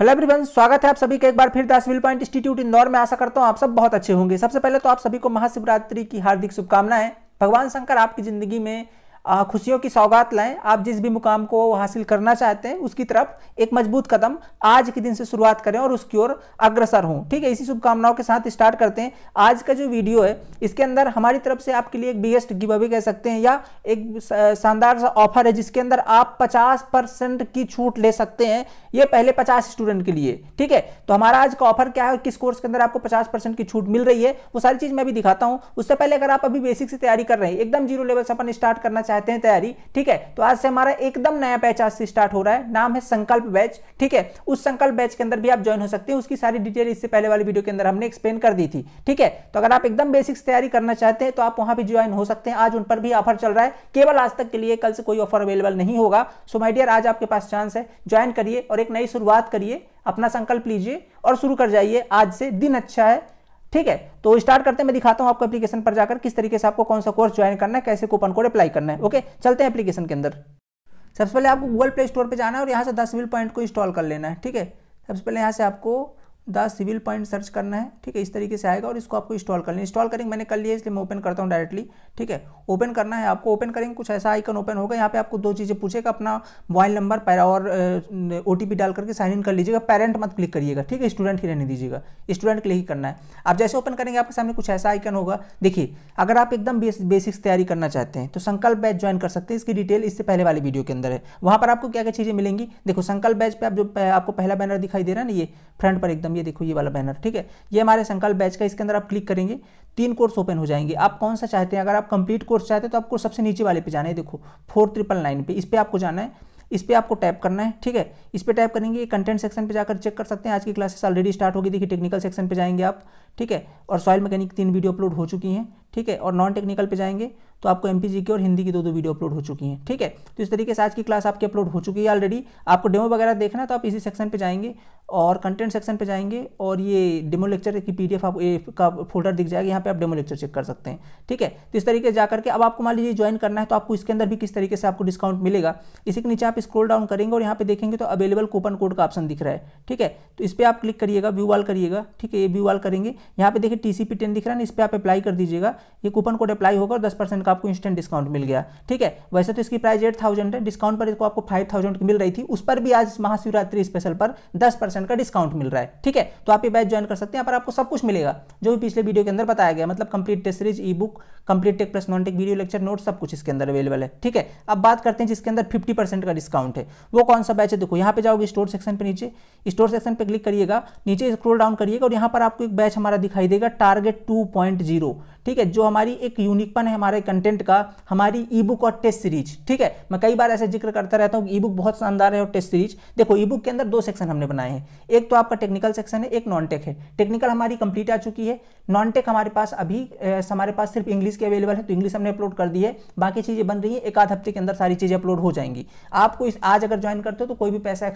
hello everyone स्वागत है आप सभी का एक बार फिर दासविल पॉइंट इंस्टीट्यूट इंदौर में आशा करता हूँ आप सब बहुत अच्छे होंगे सबसे पहले तो आप सभी को महाशिवरात्रि की हार्दिक शुभकामनाएं भगवान शंकर आपकी जिंदगी में खुशियों की सौगात लाएं आप जिस भी मुकाम को हासिल करना चाहते हैं उसकी तरफ एक मजबूत कदम आज के दिन से शुरुआत करें और उसकी ओर अग्रसर हों ठीक है इसी शुभकामनाओं के साथ स्टार्ट करते हैं आज का जो वीडियो है इसके अंदर हमारी तरफ से आपके लिए एक बिगेस्ट गिव अवे कह सकते हैं या एक शानदार सा ऑफर है जिसके अंदर आप पचास परसेंट की छूट ले सकते हैं ये पहले पचास स्टूडेंट के लिए ठीक है तो हमारा आज का ऑफर क्या है किस कोर्स के अंदर आपको पचास परसेंट की छूट मिल रही है वो सारी चीज मैं भी दिखाता हूँ उससे पहले अगर आप अभी बेसिक से तैयारी कर रहे हैं एकदम जीरो लेवल से अपन स्टार्ट करना चाहते हैं तैयारी ठीक है तो आज से हमारा एकदम नया बैच आज से स्टार्ट हो रहा है नाम है संकल्प बैच ठीक है उस संकल्प बैच के अंदर भी आप ज्वाइन हो सकते हैं उसकी सारी डिटेल इससे पहले वाली वीडियो के अंदर हमने एक्सप्लेन कर दी थी ठीक है तो अगर आप एकदम बेसिक्स तैयारी करना चाहते हैं तो आप वहां भी ज्वाइन हो सकते हैं आज उन पर भी ऑफर चल रहा है केवल आज तक के लिए कल से कोई ऑफर अवेलेबल नहीं होगा सो माइडियर आज आपके पास चांस है ज्वाइन करिए और एक नई शुरुआत करिए अपना संकल्प लीजिए और शुरू कर जाइए आज से दिन अच्छा है ठीक है तो स्टार्ट करते हैं मैं दिखाता हूं आपको एप्लीकेशन पर जाकर किस तरीके से आपको कौन सा कोर्स ज्वाइन करना है कैसे कूपन कोड अप्लाई करना है ओके चलते हैं एप्लीकेशन के अंदर सबसे पहले आपको गूगल प्ले स्टोर पर जाना है और यहाँ से दस विल पॉइंट को इंस्टॉल कर लेना है ठीक है सबसे पहले यहाँ से आपको द सिविल पॉइंट सर्च करना है ठीक है इस तरीके से आएगा और इसको आपको इंस्टॉल करना है इंस्टॉल करेंगे मैंने कर लिया इसलिए मैं ओपन करता हूँ डायरेक्टली ठीक है ओपन करना है आपको ओपन करेंगे कुछ ऐसा आइकन ओपन होगा यहाँ पे आपको दो चीज़ें पूछेगा अपना मोबाइल नंबर पैरा और ओ डाल करके साइन इन कर लीजिएगा पेरेंट मत क्लिक करिएगा ठीक है स्टूडेंट ही रहने दीजिएगा स्टूडेंट के लिए ही करना है आप जैसे ओपन करेंगे आपके सामने कुछ ऐसा आइकन होगा देखिए अगर आप एकदम बेसिक्स तैयारी करना चाहते हैं तो संकल्प बैच ज्वाइन कर सकते हैं इसकी डिटेल इससे पहले वाली वीडियो के अंदर है वहाँ पर आपको क्या क्या चीज़ें मिलेंगी देखो संकल्प बैच पर आप जो आपको पहला बैनर दिखाई दे रहा है ना ये फ्रंट पर एकदम ये देखो ये वाला बैनर ठीक है ये हमारे संकल्प बैच का इसके अंदर आप क्लिक करेंगे तीन कोर्स ओपन हो जाएंगे आप कौन सा चाहते हैं अगर आप कंप्लीट कोर्स चाहते हैं तो आपको सबसे नीचे वाले पे जाना है देखो फोर ट्रिपल नाइन पे इस पर आपको जाना है इस पर आपको टैप करना है ठीक है इस पर टैप करेंगे कंटेंट सेक्शन पे जाकर चेक कर सकते हैं आज की क्लासेस ऑलरेडी स्टार्ट होगी देखिए टेक्निकल सेक्शन पे जाएंगे आप ठीक है और सॉइल मैकेनिक तीन वीडियो अपलोड हो चुकी हैं ठीक है और नॉन टेक्निकल पे जाएंगे तो आपको एम और हिंदी की दो दो वीडियो अपलोड हो चुकी हैं ठीक है तो इस तरीके से आज की क्लास आपकी अपलोड हो चुकी है ऑलरेडी आपको डेमो वगैरह देखना है तो आप इसी सेक्शन पे जाएंगे और कंटेंट सेक्शन पे जाएंगे और ये डेमो लेक्चर की पी आप ए, का फोल्डर दिख जाएगा यहाँ पे आप डेमो लेक्चर चेक कर सकते हैं ठीक है तो इस तरीके से जाकर के अब आपको मान लीजिए ज्वाइन करना है तो आपको इसके अंदर भी किस तरीके से आपको डिस्काउंट मिलेगा इसी के नीचे आप स्क्रोल डाउन करेंगे और यहाँ पे देखेंगे तो अवेलेबल कूपन कोड का ऑप्शन दिख रहा है ठीक है तो इस पर आप क्लिक करिएगा व्यू वाल करिएगा ठीक है ये व्यू वाल करेंगे यहाँ पे देखिए टी सी दिख रहा है इस पर आप अप्लाई कर दीजिएगा ये कूपन कोड अप्लाई होगा और दस का आपको इंस्टेंट डिस्काउंट मिल गया ठीक है वैसे तो इसकी प्राइस एट थाउजेंड है डिस्काउंट पर इसको आपको फाइव थाउजेंड की मिल रही थी उस पर भी आज महाशिवरात्रि स्पेशल पर दस परसेंट का डिस्काउंट मिल रहा है ठीक है तो आप ये बैच ज्वाइन कर सकते हैं यहाँ पर आपको सब कुछ मिलेगा जो भी पिछले वीडियो के अंदर बताया गया मतलब complete test series ebook complete tech plus non tech video lecture note सब कुछ इसके अंदर अवेलेबल है ठीक है अब बात करते हैं जिसके अंदर फिफ्टी परसेंट का डिस्काउंट है वो कौन सा बैच है देखो यहाँ पे जाओगे स्टोर सेक्शन पे नीचे स्टोर सेक्शन पे क्लिक करिएगा नीचे स्क्रोल डाउन करिएगा और यहाँ पर आपको एक बैच हमारा दिखाई देगा टारगेट टू पॉइंट जीरो ठीक है जो हमारी एक यूनिकपन है हमारे कंटेंट का हमारी ई बुक और टेस्ट सीरीज ठीक है मैं कई बार ऐसे जिक्र करता रहता हूँ ई बुक बहुत शानदार है और टेस्ट सीरीज देखो ई बुक के अंदर दो सेक्शन हमने बनाए हैं एक तो आपका टेक्निकल सेक्शन है एक नॉन टेक है टेक्निकल हमारी कंप्लीट आ चुकी है नॉन टेक हमारे पास अभी हमारे पास सिर्फ इंग्लिश की अवेलेबल है तो इंग्लिश हमने अपलोड कर दी है बाकी चीज़ें बन रही है एक आध हफ्ते के अंदर सारी चीज़ें अपलोड हो जाएंगी आपको इस आज अगर ज्वाइन करते हो तो कोई भी पैसा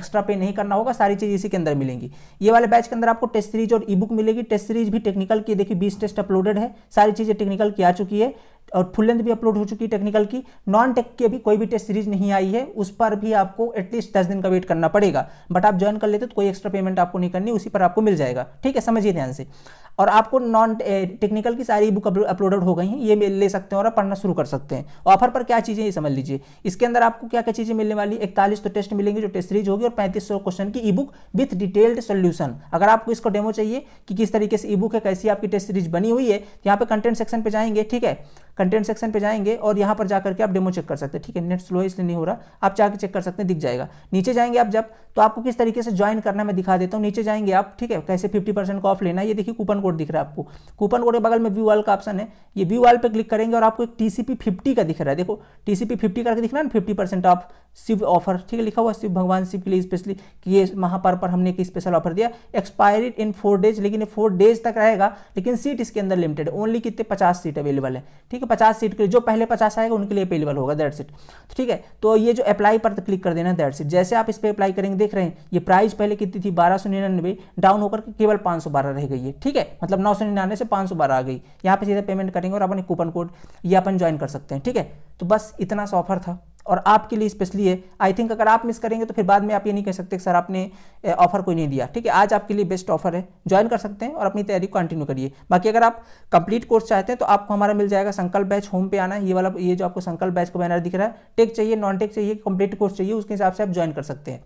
एक्स्ट्रा पे नहीं करना होगा सारी चीज़ इसी के अंदर मिलेंगी ये वाले बैच के अंदर आपको टेस्ट सीरीज और ई बुक मिलेगी टेस्ट सीरीज भी टेक्निकल की देखिए बीस टेस्ट अपलोडेड है है सारी चीज़ें टेक्निकल की आ चुकी है और फुल लेंथ भी अपलोड हो चुकी है टेक्निकल की नॉन टेक की अभी कोई भी टेस्ट सीरीज नहीं आई है उस पर भी आपको एटलीस्ट दस दिन का वेट करना पड़ेगा बट आप ज्वाइन कर लेते तो कोई एक्स्ट्रा पेमेंट आपको नहीं करनी उसी पर आपको मिल जाएगा ठीक है समझिए ध्यान से और आपको नॉन टेक्निकल की सारी बुक अपलोडेड हो गई हैं ये ले सकते हैं और आप पढ़ना शुरू कर सकते हैं ऑफर पर क्या चीज़ें ये समझ लीजिए इसके अंदर आपको क्या क्या चीज़ें मिलने वाली इकतालीस तो टेस्ट मिलेंगे जो टेस्ट सीरीज होगी और पैंतीस क्वेश्चन की ebook with detailed solution अगर आपको इसको डेमो चाहिए कि किस तरीके से ई बुक है कैसी आपकी टेस्ट सीरीज बनी हुई है तो यहाँ पर कंटेंट सेक्शन पर जाएंगे ठीक है कंटेंट सेक्शन पे जाएंगे और यहाँ पर जाकर के आप डेमो चेक कर सकते हैं ठीक है नेट स्लो है इसलिए नहीं हो रहा आप जाकर चेक कर सकते हैं दिख जाएगा नीचे जाएंगे आप जब तो आपको किस तरीके से ज्वाइन करना मैं दिखा देता हूँ नीचे जाएंगे आप ठीक है कैसे फिफ्टी परसेंट ऑफ लेना ये देखिए कूपन कोड दिख रहा है आपको कूपन कोड के बगल में व्यू वाल का ऑप्शन है ये व्यू वाल पर क्लिक करेंगे और आपको एक टी सी पी फिफ्टी का दिख रहा है देखो टी सी पी फिफ्टी करके दिख रहा है ना fifty percent off Shiv offer ठीक है लिखा हुआ शिव भगवान शिव के लिए स्पेशली कि ये महापर्व पर हमने एक स्पेशल ऑफर दिया एक्सपायरी इन फोर डेज लेकिन ये फोर डेज तक रहेगा लेकिन सीट इसके अंदर लिमिटेड ओनली कितने पचास सीट अवेलेबल है ठीक है पचास सीट के लिए जो पहले पचास आएगा उनके लिए अवेलेबल होगा दैट सीट ठीक है तो ये जो अप्लाई पर क्लिक कर देना दैट सीट जैसे आप इस पर अप्लाई करेंगे देख रहे हैं ये प्राइस पहले कितनी थी बारह डाउन होकर केवल पाँच रह गई है ठीक है मतलब नौ सौ निन्यानवे से पाँच सौ बारह आ गई यहाँ पे सीधे पेमेंट करेंगे और अपने कूपन कोड ये अपन ज्वाइन कर सकते हैं ठीक है तो बस इतना सा ऑफर था और आपके लिए स्पेशली है आई थिंक अगर आप मिस करेंगे तो फिर बाद में आप ये नहीं कह सकते सर आपने ऑफर कोई नहीं दिया ठीक है आज आपके लिए बेस्ट ऑफर है ज्वाइन कर सकते हैं और अपनी तैयारी को कंटिन्यू करिए बाकी अगर आप कंप्लीट कोर्स चाहते हैं तो आपको हमारा मिल जाएगा संकल्प बैच होम पे आना ये वाला ये जो आपको संकल्प बैच का बैनर दिख रहा है टेक चाहिए नॉन टेक चाहिए कंप्लीट कोर्स चाहिए उसके हिसाब से आप ज्वाइन कर सकते हैं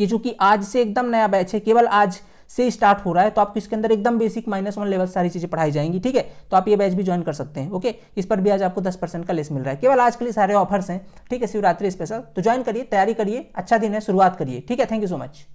ये चूंकि आज से एकदम नया बैच है केवल आज से स्टार्ट हो रहा है तो आपको इसके अंदर एकदम बेसिक माइनस वन लेवल सारी चीज़ें पढ़ाई जाएंगी ठीक है तो आप ये बैच भी ज्वाइन कर सकते हैं ओके इस पर भी आज आपको दस परसेंट का लेस मिल रहा है केवल आज के लिए सारे ऑफर्स हैं ठीक है शिवरात्रि स्पेशल तो ज्वाइन करिए तैयारी करिए अच्छा दिन है शुरुआत करिए ठीक है थैंक यू सो मच